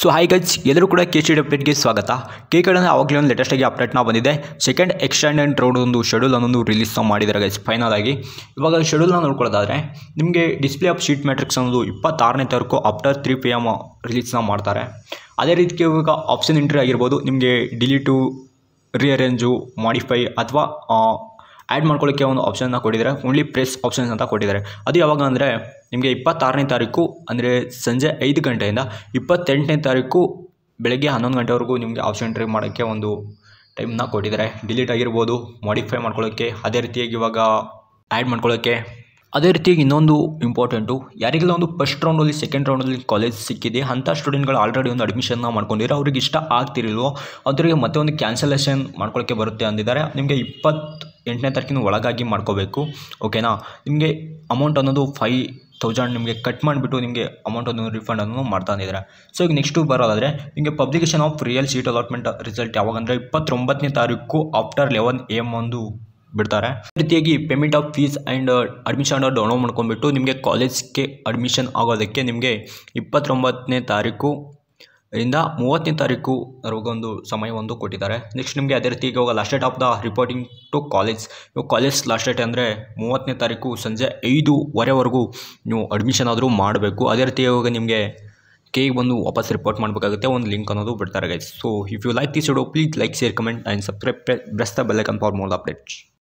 so high ಗಜ್ ಎಲ್ಲರೂ ಕೂಡ K C ಅಪ್ಡೇಟ್ಗೆ ಸ್ವಾಗತ ಕೆ ಕಡೆ ಆವಾಗಲೇ ಒಂದು ಲೇಟೆಸ್ಟಾಗಿ ಅಪ್ಡೇಟ್ನ ಬಂದಿದೆ ಸೆಕೆಂಡ್ ಎಕ್ಸ್ಟ್ಯಾಂಡೆಂಟ್ ರೋಡ್ ಒಂದು ಶೆಡ್ಯೂಲ್ ಅನ್ನೊಂದು ರಿಲೀಸ್ ಮಾಡಿದ್ದಾರೆ ಗೈಸ್ ಫೈನಲ್ ಆಗಿ ಇವಾಗ ಶೆಡ್ಯೂಲ್ನ ನೋಡ್ಕೊಳ್ಳೋದಾದರೆ ನಿಮಗೆ ಡಿಸ್ಪ್ಲೇ ಆಫ್ ಶೀಟ್ ಮ್ಯಾಟ್ರಿಕ್ಸ್ ಅನ್ನೋದು ಇಪ್ಪತ್ತಾರನೇ ತಾರೀಕು ಆಫ್ಟರ್ ತ್ರೀ ಪಿ ಎಮ್ ರಿಲೀಸ್ನ ಮಾಡ್ತಾರೆ ಅದೇ ರೀತಿಗೆ ಇವಾಗ ಆಪ್ಷನ್ ಎಂಟ್ರಿ ಆಗಿರ್ಬೋದು ನಿಮಗೆ ಡಿಲೀಟು ರಿಅರೇಂಜು ಮಾಡಿಫೈ ಅಥವಾ ಆ್ಯಡ್ ಮಾಡ್ಕೊಳ್ಳೋಕ್ಕೆ ಒಂದು ಆಪ್ಷನ್ನ ಕೊಟ್ಟಿದ್ದಾರೆ ಓನ್ಲಿ ಪ್ರೆಸ್ ಆಪ್ಷನ್ಸ್ ಅಂತ ಕೊಟ್ಟಿದ್ದಾರೆ ಅದು ಯಾವಾಗ ಅಂದರೆ ನಿಮಗೆ ಇಪ್ಪತ್ತಾರನೇ ತಾರೀಕು ಅಂದರೆ ಸಂಜೆ ಐದು ಗಂಟೆಯಿಂದ ಇಪ್ಪತ್ತೆಂಟನೇ ತಾರೀಕು ಬೆಳಗ್ಗೆ ಹನ್ನೊಂದು ಗಂಟೆವರೆಗೂ ನಿಮಗೆ ಆಪ್ಷನ್ ಟ್ರೈ ಮಾಡೋಕ್ಕೆ ಒಂದು ಟೈಮ್ನ ಕೊಟ್ಟಿದ್ದಾರೆ ಡಿಲೀಟ್ ಆಗಿರ್ಬೋದು ಮಾಡಿಫೈ ಮಾಡ್ಕೊಳ್ಳೋಕ್ಕೆ ಅದೇ ರೀತಿಯಾಗಿ ಇವಾಗ ಆ್ಯಡ್ ಮಾಡ್ಕೊಳ್ಳೋಕ್ಕೆ ಅದೇ ರೀತಿಯಾಗಿ ಇನ್ನೊಂದು ಇಂಪಾರ್ಟೆಂಟು ಯಾರಿಗೆಲ್ಲ ಒಂದು ಫಸ್ಟ್ ರೌಂಡಲ್ಲಿ ಸೆಕೆಂಡ್ ರೌಂಡಲ್ಲಿ ಕಾಲೇಜ್ ಸಿಕ್ಕಿದೆ ಅಂಥ ಸ್ಟೂಡೆಂಟ್ಗಳು ಆಲ್ರೆಡಿ ಒಂದು ಅಡ್ಮಿಷನ್ನ ಮಾಡ್ಕೊಂಡಿರೋ ಅವ್ರಿಗೆ ಇಷ್ಟ ಆಗ್ತಿರಲ್ವೋ ಅವರಿಗೆ ಮತ್ತೆ ಒಂದು ಕ್ಯಾನ್ಸಲೇಷನ್ ಮಾಡ್ಕೊಳ್ಳೋಕ್ಕೆ ಬರುತ್ತೆ ಅಂದಿದ್ದಾರೆ ನಿಮಗೆ ಇಪ್ಪತ್ತು ಎಂಟನೇ ತಾರೀಕಿನ ಒಳಗಾಗಿ ಮಾಡ್ಕೋಬೇಕು ಓಕೆನಾ ನಿಮಗೆ ಅಮೌಂಟ್ ಅನ್ನೋದು ಫೈ ತೌಸಂಡ್ ನಿಮಗೆ ಕಟ್ ಮಾಡಿಬಿಟ್ಟು ನಿಮಗೆ ಅಮೌಂಟ್ ಅನ್ನೋದು ರಿಫಂಡ್ ಅನ್ನೋ ಇದ್ದಾರೆ ಸೊ ಈಗ ನೆಕ್ಸ್ಟು ಬರೋದಾದರೆ ನಿಮಗೆ publication of real seat allotment result ಯಾವಾಗಂದರೆ ಇಪ್ಪತ್ತೊಂಬತ್ತನೇ ತಾರೀಕು ಆಫ್ಟರ್ ಲೆವೆನ್ ಎ ಎಮ್ ಒಂದು ಬಿಡ್ತಾರೆ ರೀತಿಯಾಗಿ payment of fees and admission download ಮಾಡ್ಕೊಂಡ್ಬಿಟ್ಟು ನಿಮಗೆ ಕಾಲೇಜ್ಗೆ ಅಡ್ಮಿಷನ್ ಆಗೋದಕ್ಕೆ ನಿಮಗೆ ಇಪ್ಪತ್ತೊಂಬತ್ತನೇ ತಾರೀಕು ಇಂದ ಮೂವತ್ತನೇ ತಾರೀಕು ಸಮಯ ಒಂದು ಕೊಟ್ಟಿದ್ದಾರೆ ನೆಕ್ಸ್ಟ್ ನಿಮಗೆ ಅದೇ ರೀತಿ ಇವಾಗ last date of the reporting to college ಇವಾಗ ಕಾಲೇಜ್ ಲಾಸ್ಟ್ ಡೇಟ್ ಅಂದರೆ ಮೂವತ್ತನೇ ತಾರೀಕು ಸಂಜೆ ಐದೂವರೆವರೆಗೂ ನೀವು ಅಡ್ಮಿಷನ್ ಆದರೂ ಮಾಡಬೇಕು ಅದೇ ರೀತಿ ಇವಾಗ ನಿಮಗೆ ಕೇಗೆ ಬಂದು ವಾಪಸ್ ರಿಪೋರ್ಟ್ ಮಾಡಬೇಕಾಗುತ್ತೆ ಒಂದು ಲಿಂಕ್ ಅನ್ನೋದು ಬಿಡ್ತಾರೆ guys so if you like this video please like share comment and subscribe press the bell icon for more updates